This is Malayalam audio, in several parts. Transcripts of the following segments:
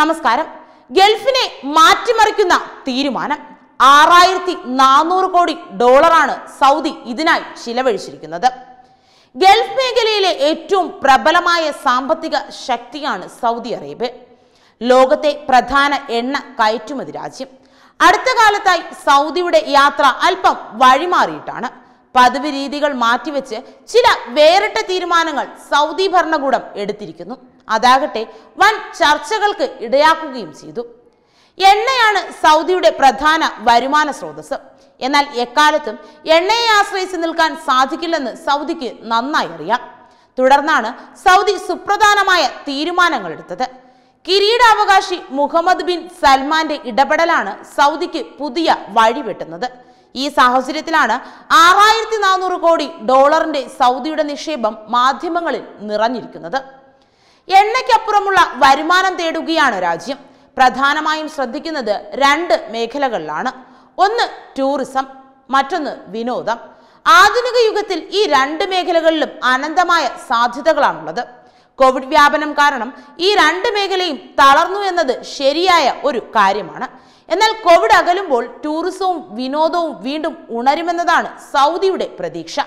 നമസ്കാരം ഗൾഫിനെ മാറ്റിമറിക്കുന്ന തീരുമാനം ആറായിരത്തി നാനൂറ് കോടി ഡോളറാണ് സൗദി ഇതിനായി ചിലവഴിച്ചിരിക്കുന്നത് ഗൾഫ് മേഖലയിലെ ഏറ്റവും പ്രബലമായ സാമ്പത്തിക ശക്തിയാണ് സൗദി അറേബ്യ ലോകത്തെ പ്രധാന എണ്ണ കയറ്റുമതി രാജ്യം അടുത്ത കാലത്തായി സൗദിയുടെ യാത്ര അല്പം വഴിമാറിയിട്ടാണ് പതിവ് രീതികൾ മാറ്റിവെച്ച് ചില വേറിട്ട തീരുമാനങ്ങൾ സൗദി ഭരണകൂടം എടുത്തിരിക്കുന്നു അതാകട്ടെ വൻ ചർച്ചകൾക്ക് ഇടയാക്കുകയും ചെയ്തു എണ്ണയാണ് സൗദിയുടെ പ്രധാന വരുമാന സ്രോതസ് എന്നാൽ എക്കാലത്തും എണ്ണയെ ആശ്രയിച്ച് നിൽക്കാൻ സാധിക്കില്ലെന്ന് സൗദിക്ക് നന്നായി അറിയാം തുടർന്നാണ് സൗദി സുപ്രധാനമായ തീരുമാനങ്ങൾ എടുത്തത് കിരീടാവകാശി മുഹമ്മദ് ബിൻ സൽമാന്റെ ഇടപെടലാണ് സൗദിക്ക് പുതിയ വഴി വെട്ടുന്നത് ഈ സാഹചര്യത്തിലാണ് ആറായിരത്തി നാനൂറ് കോടി ഡോളറിന്റെ സൗദിയുടെ നിക്ഷേപം മാധ്യമങ്ങളിൽ നിറഞ്ഞിരിക്കുന്നത് എണ്ണയ്ക്കപ്പുറമുള്ള വരുമാനം തേടുകയാണ് രാജ്യം പ്രധാനമായും ശ്രദ്ധിക്കുന്നത് രണ്ട് മേഖലകളിലാണ് ഒന്ന് ടൂറിസം മറ്റൊന്ന് വിനോദം ആധുനിക യുഗത്തിൽ ഈ രണ്ട് മേഖലകളിലും അനന്തമായ സാധ്യതകളാണുള്ളത് കോവിഡ് വ്യാപനം കാരണം ഈ രണ്ട് മേഖലയും തളർന്നു എന്നത് ശരിയായ ഒരു കാര്യമാണ് എന്നാൽ കോവിഡ് അകലുമ്പോൾ ടൂറിസവും വിനോദവും വീണ്ടും ഉണരുമെന്നതാണ് സൗദിയുടെ പ്രതീക്ഷ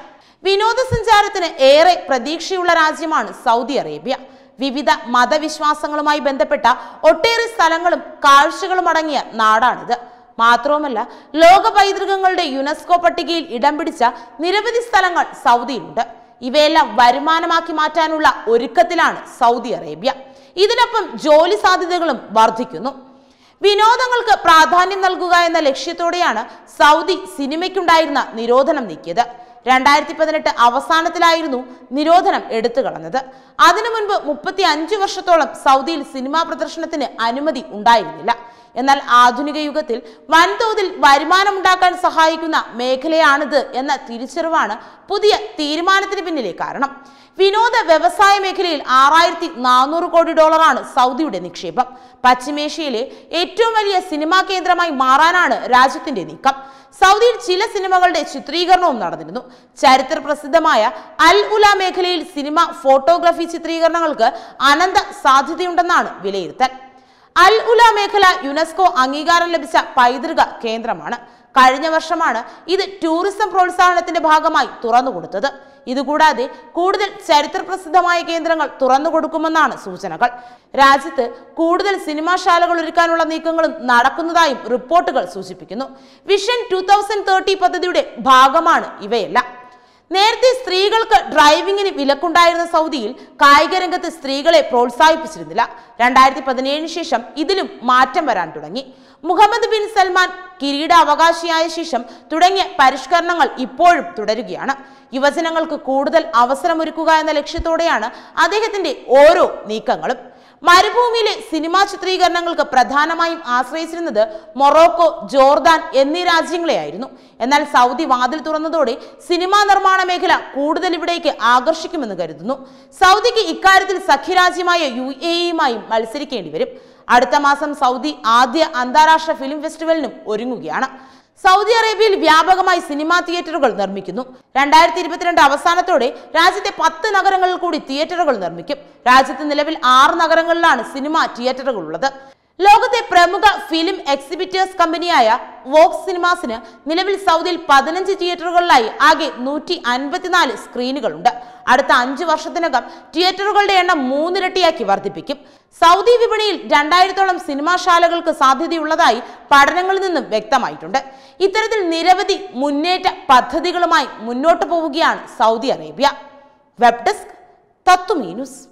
വിനോദസഞ്ചാരത്തിന് ഏറെ പ്രതീക്ഷയുള്ള രാജ്യമാണ് സൗദി അറേബ്യ വിവിധ മതവിശ്വാസങ്ങളുമായി ബന്ധപ്പെട്ട ഒട്ടേറെ സ്ഥലങ്ങളും കാഴ്ചകളും അടങ്ങിയ നാടാണിത് മാത്രവുമല്ല ലോക പൈതൃകങ്ങളുടെ യുനെസ്കോ പട്ടികയിൽ ഇടം പിടിച്ച നിരവധി സ്ഥലങ്ങൾ സൗദിയിലുണ്ട് ഇവയെല്ലാം വരുമാനമാക്കി മാറ്റാനുള്ള ഒരുക്കത്തിലാണ് സൗദി അറേബ്യ ഇതിനൊപ്പം ജോലി സാധ്യതകളും വർദ്ധിക്കുന്നു വിനോദങ്ങൾക്ക് പ്രാധാന്യം നൽകുക എന്ന ലക്ഷ്യത്തോടെയാണ് സൗദി സിനിമയ്ക്കുണ്ടായിരുന്ന നിരോധനം നീക്കിയത് രണ്ടായിരത്തി പതിനെട്ട് അവസാനത്തിലായിരുന്നു നിരോധനം എടുത്തു കളഞ്ഞത് അതിനു മുൻപ് മുപ്പത്തി അഞ്ച് വർഷത്തോളം സൗദിയിൽ സിനിമാ പ്രദർശനത്തിന് അനുമതി ഉണ്ടായിരുന്നില്ല എന്നാൽ ആധുനിക യുഗത്തിൽ വൻതോതിൽ വരുമാനമുണ്ടാക്കാൻ സഹായിക്കുന്ന മേഖലയാണിത് എന്ന തിരിച്ചറിവാണ് പുതിയ തീരുമാനത്തിന് പിന്നിലെ കാരണം വിനോദ വ്യവസായ മേഖലയിൽ ആറായിരത്തി നാനൂറ് കോടി ഡോളറാണ് സൗദിയുടെ നിക്ഷേപം പശ്ചിമേഷ്യയിലെ ഏറ്റവും വലിയ സിനിമാ കേന്ദ്രമായി മാറാനാണ് രാജ്യത്തിന്റെ നീക്കം സൗദിയിൽ ചില സിനിമകളുടെ ചിത്രീകരണവും നടന്നിരുന്നു ചരിത്ര പ്രസിദ്ധമായ അൽ ഉല മേഖലയിൽ സിനിമ ഫോട്ടോഗ്രാഫി ചിത്രീകരണങ്ങൾക്ക് അനന്ത സാധ്യതയുണ്ടെന്നാണ് വിലയിരുത്തൽ അൽ ഉല മേഖല യുനെസ്കോ അംഗീകാരം ലഭിച്ച പൈതൃക കേന്ദ്രമാണ് കഴിഞ്ഞ വർഷമാണ് ഇത് ടൂറിസം പ്രോത്സാഹനത്തിന്റെ ഭാഗമായി തുറന്നുകൊടുത്തത് ഇതുകൂടാതെ കൂടുതൽ ചരിത്രപ്രസിദ്ധമായ കേന്ദ്രങ്ങൾ തുറന്നു കൊടുക്കുമെന്നാണ് സൂചനകൾ രാജ്യത്ത് കൂടുതൽ സിനിമാശാലകൾ ഒരുക്കാനുള്ള നീക്കങ്ങളും നടക്കുന്നതായും റിപ്പോർട്ടുകൾ സൂചിപ്പിക്കുന്നു വിഷൻ ടു തൗസൻഡ് പദ്ധതിയുടെ ഭാഗമാണ് ഇവയെല്ലാം നേരത്തെ സ്ത്രീകൾക്ക് ഡ്രൈവിംഗിന് വിലക്കുണ്ടായിരുന്ന സൗദിയിൽ കായിക രംഗത്ത് സ്ത്രീകളെ പ്രോത്സാഹിപ്പിച്ചിരുന്നില്ല രണ്ടായിരത്തി പതിനേഴിന് ശേഷം ഇതിലും മാറ്റം വരാൻ തുടങ്ങി മുഹമ്മദ് ബിൻ സൽമാൻ കിരീടാവകാശിയായ ശേഷം തുടങ്ങിയ പരിഷ്കരണങ്ങൾ ഇപ്പോഴും തുടരുകയാണ് യുവജനങ്ങൾക്ക് കൂടുതൽ അവസരമൊരുക്കുക എന്ന ലക്ഷ്യത്തോടെയാണ് അദ്ദേഹത്തിന്റെ ഓരോ നീക്കങ്ങളും മരുഭൂമിയിലെ സിനിമാ ചിത്രീകരണങ്ങൾക്ക് പ്രധാനമായും ആശ്രയിച്ചിരുന്നത് മൊറോക്കോ ജോർദാൻ എന്നീ രാജ്യങ്ങളെയായിരുന്നു എന്നാൽ സൗദി വാതിൽ തുറന്നതോടെ സിനിമാ നിർമ്മാണ മേഖല കൂടുതൽ ഇവിടേക്ക് ആകർഷിക്കുമെന്ന് കരുതുന്നു സൗദിക്ക് ഇക്കാര്യത്തിൽ സഖ്യരാജ്യമായ യു എ ഇയുമായും മത്സരിക്കേണ്ടി വരും അടുത്ത മാസം സൗദി ആദ്യ അന്താരാഷ്ട്ര ഫിലിം ഫെസ്റ്റിവലിനും ഒരുങ്ങുകയാണ് സൗദി അറേബ്യയിൽ വ്യാപകമായി സിനിമാ തിയേറ്ററുകൾ നിർമ്മിക്കുന്നു രണ്ടായിരത്തി ഇരുപത്തിരണ്ട് അവസാനത്തോടെ രാജ്യത്തെ പത്ത് നഗരങ്ങളിൽ കൂടി തിയേറ്ററുകൾ നിർമ്മിക്കും രാജ്യത്ത് നിലവിൽ ആറ് നഗരങ്ങളിലാണ് സിനിമാ തിയേറ്ററുകൾ ഉള്ളത് ലോകത്തെ പ്രമുഖ ഫിലിം എക്സിബിറ്റേഴ്സ് കമ്പനിയായ വോക്സ് സിനിമാസിന് നിലവിൽ സൗദിയിൽ പതിനഞ്ച് തിയേറ്ററുകളിലായി ആകെ നൂറ്റി അൻപത്തിനാല് സ്ക്രീനുകളുണ്ട് അടുത്ത അഞ്ച് വർഷത്തിനകം തിയേറ്ററുകളുടെ എണ്ണം മൂന്നിരട്ടിയാക്കി വർദ്ധിപ്പിക്കും സൗദി വിപണിയിൽ രണ്ടായിരത്തോളം സിനിമാശാലകൾക്ക് സാധ്യതയുള്ളതായി പഠനങ്ങളിൽ നിന്നും വ്യക്തമായിട്ടുണ്ട് ഇത്തരത്തിൽ നിരവധി മുന്നേറ്റ പദ്ധതികളുമായി മുന്നോട്ട് പോവുകയാണ് സൗദി അറേബ്യ വെബ് ഡെസ്ക് തത്വമീനുസ്